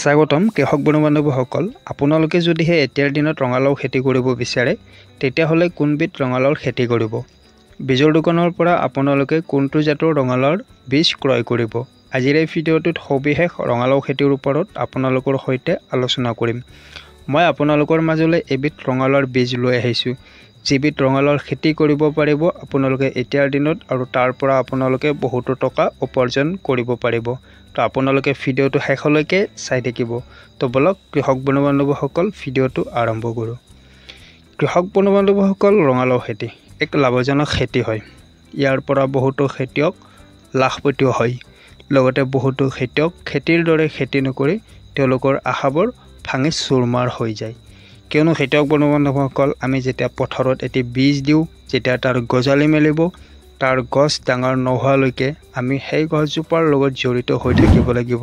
স্বাগতম কৃষক বন্ধু বান্ধৱীসকল আপোনালোকে যদিহে এতিয়াৰ দিনত ৰঙালাও খেতি কৰিব বিচাৰে তেতিয়াহ'লে কোনবিধ ৰঙালাওৰ খেতি কৰিব বীজৰ দোকানৰ পৰা আপোনালোকে কোনটো জাতৰ ৰঙালাওৰ বীজ ক্ৰয় কৰিব আজিৰ এই ভিডিঅ'টোত সবিশেষ ৰঙালাও খেতিৰ ওপৰত আপোনালোকৰ সৈতে আলোচনা কৰিম মই আপোনালোকৰ মাজলৈ এবিধ ৰঙালাওৰ বীজ লৈ আহিছোঁ যিবিধ ৰঙালাওৰ খেতি কৰিব পাৰিব আপোনালোকে এতিয়াৰ দিনত আৰু তাৰ পৰা আপোনালোকে বহুতো টকা উপাৰ্জন কৰিব পাৰিব তো আপোনালোকে ভিডিঅ'টো শেষলৈকে চাই থাকিব তো বলক কৃষক বন্ধু বান্ধৱসকল ভিডিঅ'টো আৰম্ভ কৰোঁ কৃষক বন্ধু বান্ধৱসকল ৰঙালাও খেতি এক লাভজনক খেতি হয় ইয়াৰ পৰা বহুতো খেতিয়ক লাভপতিও হয় লগতে বহুতো খেতিয়ক খেতিৰ দৰে খেতি নকৰি তেওঁলোকৰ আশাবোৰ ভাঙি চুৰমাৰ হৈ যায় কিয়নো খেতিয়ক বন্ধু বান্ধৱসকল আমি যেতিয়া পথাৰত এটি বীজ দিওঁ যেতিয়া তাৰ গজালি মেলিব তাৰ গছ ডাঙৰ নোহোৱালৈকে আমি সেই গছজোপাৰ লগত জড়িত হৈ থাকিব লাগিব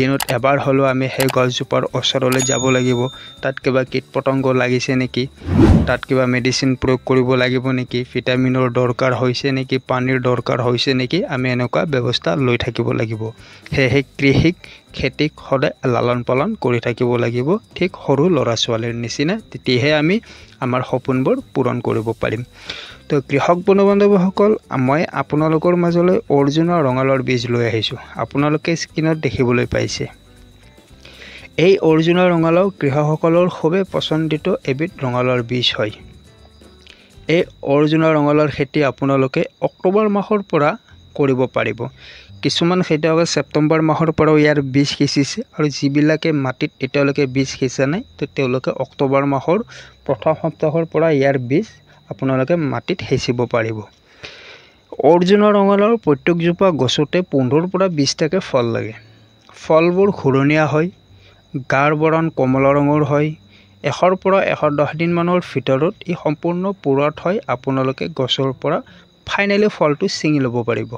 দিনত এবাৰ হ'লেও আমি সেই গছজোপাৰ ওচৰলৈ যাব লাগিব তাত কিবা কীট পতংগ লাগিছে নেকি তাত কিবা মেডিচিন প্ৰয়োগ কৰিব লাগিব নেকি ভিটামিনৰ দৰকাৰ হৈছে নেকি পানীৰ দৰকাৰ হৈছে নেকি আমি এনেকুৱা ব্যৱস্থা লৈ থাকিব লাগিব সেয়েহে কৃষিক খেতিক সদায় লালন পালন কৰি থাকিব লাগিব ঠিক সৰু ল'ৰা ছোৱালীৰ নিচিনা তেতিয়াহে আমি আমাৰ সপোনবোৰ পূৰণ কৰিব পাৰিম তো কৃষক বন্ধু বান্ধৱীসকল মই আপোনালোকৰ মাজলৈ অৰ্জুনৰ ৰঙালৰ বীজ লৈ আহিছোঁ আপোনালোকে স্ক্ৰীণত দেখিবলৈ পাইছে এই অৰ্জুনৰ ৰঙালাও কৃষকসকলৰ খুবেই পচন্দিত এবিধ ৰঙালাওৰ বীজ হয় এই অৰ্জুনৰ ৰঙালাওৰ খেতি আপোনালোকে অক্টোবৰ মাহৰ পৰা কৰিব পাৰিব কিছুমান খেতিয়ক ছেপ্টেম্বৰ মাহৰ পৰাও ইয়াৰ বীজ সিঁচিছে আৰু যিবিলাকে মাটিত এতিয়ালৈকে বীজ সিঁচা নাই তো তেওঁলোকে অক্টোবৰ মাহৰ প্ৰথম সপ্তাহৰ পৰা ইয়াৰ বীজ আপোনালোকে মাটিত সিঁচিব পাৰিব অৰ্জুনৰ ৰঙালৰ প্ৰত্যেকজোপা গছতে পোন্ধৰৰ পৰা বিছটাকৈ ফল লাগে ফলবোৰ ঘূৰণীয়া হয় গাৰ বৰণ কমলা ৰঙৰ হয় এশৰ পৰা এশ দহ দিনমানৰ ভিতৰত ই সম্পূৰ্ণ পূৰঠ হয় আপোনালোকে গছৰ পৰা ফাইনেলি ফলটো ছিঙি ল'ব পাৰিব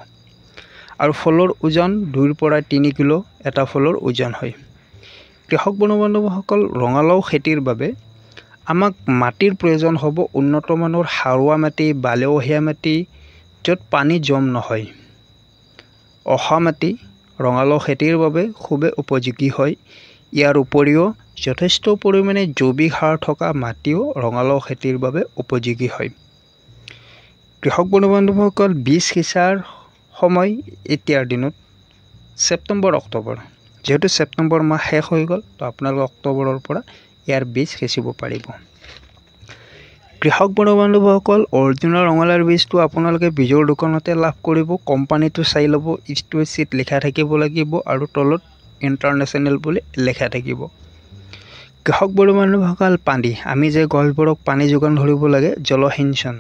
আৰু ফলৰ ওজন দুইৰ পৰা তিনি কিলো এটা ফলৰ ওজন হয় কৃষক বন্ধু বান্ধৱসকল ৰঙালাও খেতিৰ বাবে আমাক মাটিৰ প্ৰয়োজন হ'ব উন্নতমানৰ সাৰুৱা মাটি বালেহীয়া মাটি য'ত পানী জম নহয় অহা মাটি ৰঙালাও খেতিৰ বাবে খুবেই উপযোগী হয় ইয়াৰ উপৰিও যথেষ্ট পৰিমাণে জৈৱিক সাৰ থকা মাটিও ৰঙালাও খেতিৰ বাবে উপযোগী হয় কৃষক বন্ধু বান্ধৱসকল বীজ সিঁচাৰ সময় এতিয়াৰ দিনত ছেপ্টেম্বৰ অক্টোবৰ যিহেতু ছেপ্টেম্বৰ মাহ শেষ হৈ গ'ল তো আপোনালোকে অক্টোবৰৰ পৰা ইয়াৰ বীজ সিঁচিব পাৰিব কৃষক বন্ধু বান্ধৱসকল অৰিজিনেল ৰঙালাৰ বীজটো আপোনালোকে বীজৰ দোকানতে লাভ কৰিব কোম্পানীটো চাই ল'ব ইষ্টো চিট লিখা থাকিব লাগিব আৰু তলত ইণ্টাৰনেশ্যনেল বুলি লিখা থাকিব কৃষক বন্ধু মানুহসকল পানী আমি যে গছবোৰক পানী যোগান ধৰিব লাগে জলসিঞ্চন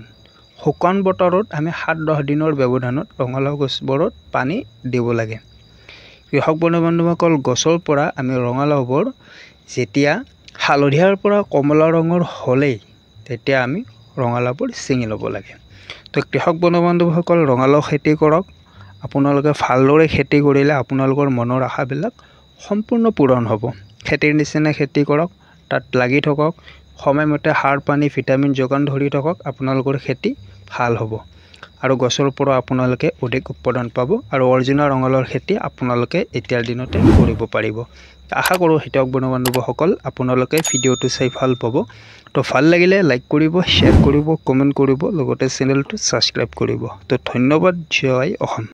শুকান বতৰত আমি সাত দহ দিনৰ ব্যৱধানত ৰঙালাও গছবোৰত পানী দিব লাগে কৃষক বন্ধু বান্ধৱসকল গছৰ পৰা আমি ৰঙালাওবোৰ যেতিয়া হালধীয়াৰ পৰা কমলা ৰঙৰ হ'লেই তেতিয়া আমি ৰঙালাওবোৰ ছিঙি ল'ব লাগে তো কৃষক বন্ধু বান্ধৱীসকল ৰঙালাও খেতি কৰক আপোনালোকে ভালদৰে খেতি কৰিলে আপোনালোকৰ মনৰ আশাবিলাক সম্পূৰ্ণ পূৰণ হ'ব খেতিৰ নিচিনা খেতি কৰক তাত লাগি থাকক সময়মতে সাৰ পানী ভিটামিন যোগান ধৰি থাকক আপোনালোকৰ খেতি ভাল হ'ব আৰু গছৰ পৰা আপোনালোকে অধিক উৎপাদন পাব আৰু অৰিজিনেল ৰঙালৰ খেতি আপোনালোকে এতিয়াৰ দিনতে কৰিব পাৰিব আশা কৰোঁ হিতক বন্ধু বান্ধৱসকল আপোনালোকে ভিডিঅ'টো চাই ভাল পাব তো ভাল লাগিলে লাইক কৰিব শ্বেয়াৰ কৰিব কমেণ্ট কৰিব লগতে চেনেলটো ছাবস্ক্ৰাইব কৰিব তো ধন্যবাদ জয় অসম